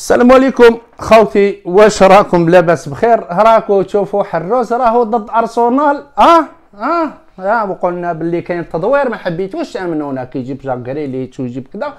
السلام عليكم خوتي واش راكم لاباس بخير راكو تشوفوا حروز راهو ضد ارسنال اه اه اه وقلنا باللي كاين تدوير ما حبيتوش تامنونا كيجيب جاك غريلي تجيب كذا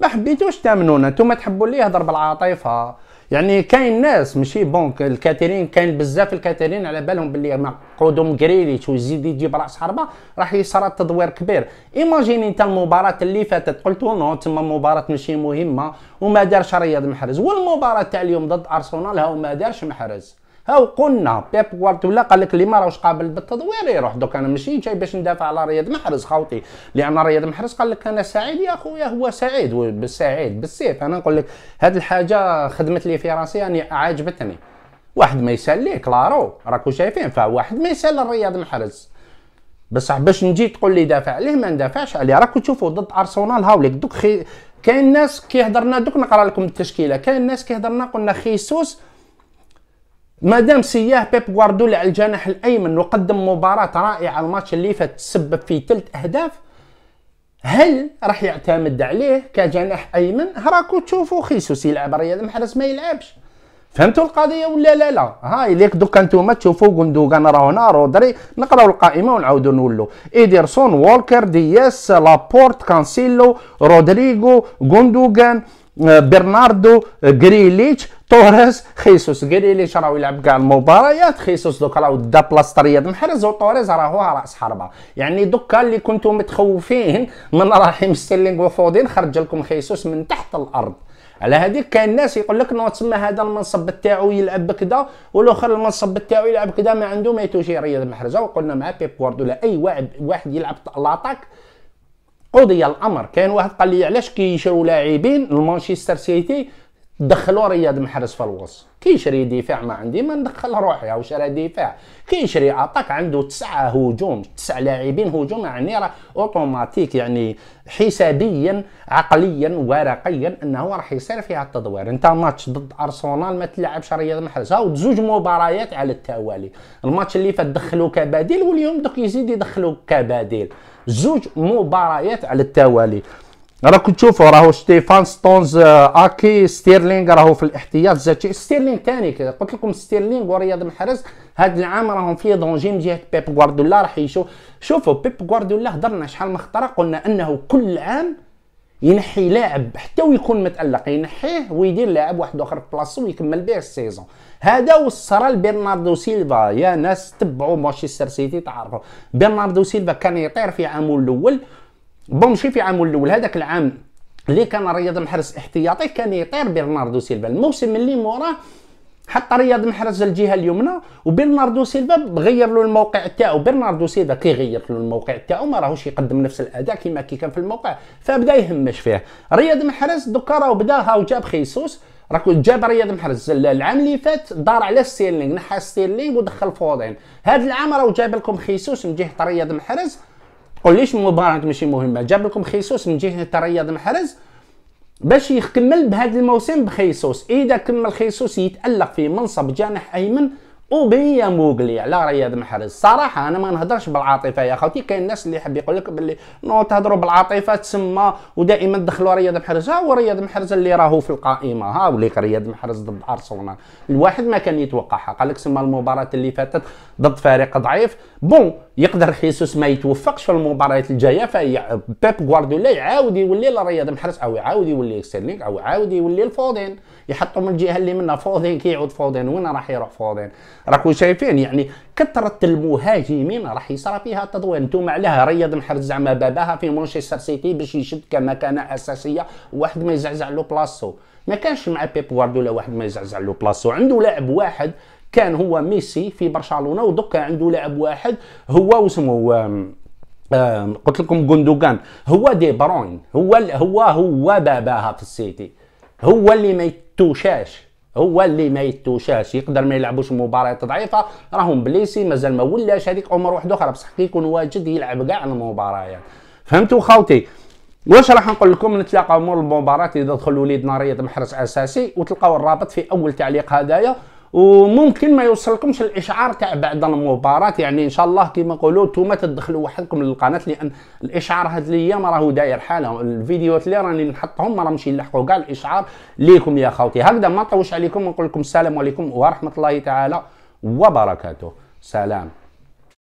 ما حبيتوش تامنونا نتوما تحبوا اللي يهضر بالعاطفه يعني كاين ناس ماشي بونك الكاترين كاين بزاف الكاترين على بالهم باللي ما قعدوا مقريليت ويزيد يجيب راس حربه راح يصرى تدوير كبير ايماجيني انت المباراه اللي فاتت قلت نو تما مباراه ماشي مهمه وما دارش رياض محرز والمباراه تاع اليوم ضد ارسنال ها ما دارش محرز هاو قلنا بيب غوارديولا قال لك اللي ما راهوش قابل بالتدوير يروح دوك انا ماشي جاي باش ندافع على رياض محرز خوتي لان رياض محرز قال لك انا سعيد يا خويا هو سعيد بالسعيد بالسيف انا نقول لك هذه الحاجه خدمت لي في راسي راني يعني عاجبتني واحد ما يسلي كلارو راكو شايفين فواحد ما يسال رياض محرز بصح باش نجي تقول لي دافع عليه ما ندافعش عليه راكو تشوفوا ضد ارسنال هاوليك دوك خي... كاين ناس كيهضرنا دوك نقرا لكم التشكيله كاين ناس كيهضرنا قلنا خيسوس مادام سياه بيب غواردولا على الجناح الايمن وقدم مباراه رائعه الماتش اللي فات تسبب في ثلاث اهداف هل راح يعتمد عليه كجناح ايمن راكو تشوفوا خيسوس يلعب رياض محرز ما يلعبش فهمتوا القضيه ولا لا لا هاي ليك دوكا نتوما تشوفوا غوندوغان راه هنا رودري نقراو القائمه ونعاودوا نولوا ايدرسون وولكر دياس لابورت كانسيلو رودريغو غوندوغان برناردو غريليتش توريس خيسوس غريليتش راهو يلعب كاع المباريات خيسوس دوكا راهو دا رياض محرز وتوريس راهو راس حربه يعني دوكا اللي كنتو متخوفين من رحيم ستيرلينغ وفودين خرج لكم خيسوس من تحت الارض على هذيك كاين الناس يقول لك نو تسمى هذا المنصب تاعو يلعب بكذا والاخر المنصب تاعو يلعب كذا ما عنده ما يتوشي رياض محرزه وقلنا مع بيب ولا اي واحد واحد يلعب لاطاك قضي الامر كاين واحد قال لي علاش كيشروا لاعبين لمانشستر سيتي دخلوا رياض محرز في الوسط كي يشري دفاع ما عندي ما ندخل روحي او شرى دفاع كي يشري اتاك عنده تسعه هجوم تسعة لاعبين هجوم يعني راه اوتوماتيك يعني حسابيا عقليا ورقيا انه راح يصير فيها التدوير انت ماتش ضد ارسنال ما تلعبش رياض محرز هاو زوج مباريات على التوالي الماتش اللي فات دخلوا كبديل واليوم دوك يزيد يدخلوا كبديل زوج مباريات على التوالي راكم تشوفوا راهو ستيفان ستونز آه، اكي ستيرلينغ راهو في الاحتياط الذاتي ستيرلينغ ثاني كذا قلت لكم ستيرلينغ ورياض محرز هذا العام راهم في دونجي من جهه بيب غوارديولا راح يشوف شوفوا بيب غوارديولا هضرنا شحال من خطره قلنا انه كل عام ينحي لاعب حتى ويكون متالق ينحيه ويدير لاعب واحد اخر في بلاصه ويكمل به السيزون هذا وصرا لبرناردو سيلفا يا ناس تبعوا مانشستر سيتي تعرفوا برناردو سيلفا كان يطير في عامه الاول بونشي في عامه الاول هذاك العام اللي كان رياض محرز احتياطي كان يطير برناردو سيلفا الموسم اللي موراه حط رياض محرز الجهه اليمنى وبرناردو سيلفا غير له الموقع تاعو برناردو سيلفا كي غير له الموقع تاعو ما راهوش يقدم نفس الاداء كيما كي كان في الموقع فبدا يهمش فيه رياض محرز دوكا راهو بدا هاو جاب خيسوس راكو جاب رياض محرز العام اللي فات دار على ستيرلينغ نحى ستيرلينغ ودخل فودين هذا العام راهو جاب لكم خيسوس من جهه رياض محرز قول ليش المباراه ماشي مهمه جاب لكم خيسوس من جهه الرياض محرز باش يكمل بهذا الموسم بخيسوس اذا كمل خيسوس يتالق في منصب جناح ايمن وبهي موغلي على رياض محرز صراحه انا ما نهضرش بالعاطفه يا خوتي كاين الناس اللي يحب يقول لك باللي نو تهضروا بالعاطفه تسمى ودائما دخلوا رياض محرز ها ورياض محرز اللي راهو في القائمه ها وليك رياض محرز ضد ارسنال الواحد ما كان يتوقعها قال لك سما المباراه اللي فاتت ضد فريق ضعيف بون يقدر حيسوس ما يتوفقش في المباريات الجايه فهي بيب غوارديولا يعاود يولي لرياض محرز او يعاود يولي ستيرلينغ او يعاود يولي الفودين يحطوا من الجهه اللي منها فودين كيعود فودين وين راح يروح فودين راكم شايفين يعني كثره المهاجمين راح يصرى فيها تضوير انتم علاه رياض محرز زعما باباها في مانشستر سيتي باش يشد كمكانه اساسيه واحد ما يزعزع له بلاصو ما كانش مع بيب غوارديولا واحد ما يزعزع له بلاصو عنده لاعب واحد كان هو ميسي في برشلونه ودوكا عنده لاعب واحد هو واسمه قلت لكم غوندوغان هو دي بروين هو هو هو باباها في السيتي هو اللي ما يتوشاش هو اللي ما يتوشاش يقدر ما يلعبوش مباريات ضعيفه راهم بليسي مازال ما ولاش هذيك امور واحد اخرى بصح كيكون واجد يلعب كاع المباريات فهمتوا خاوتي واش راح نقول لكم نتلاقاو مور المباراه اذا دخل وليد ناريه محرز اساسي وتلقاو الرابط في اول تعليق هدايا وممكن ما يوصلكمش الاشعار تاع بعد المباراه يعني ان شاء الله كيما نقولوا نتوما تدخلوا وحدكم للقناه لان الاشعار هاد الايام راهو داير حاله الفيديوهات اللي راني نحطهم ما راهمش يلحقوا كاع الاشعار ليكم يا خوتي هكذا ما نطولش عليكم ونقول لكم السلام عليكم ورحمه الله تعالى وبركاته سلام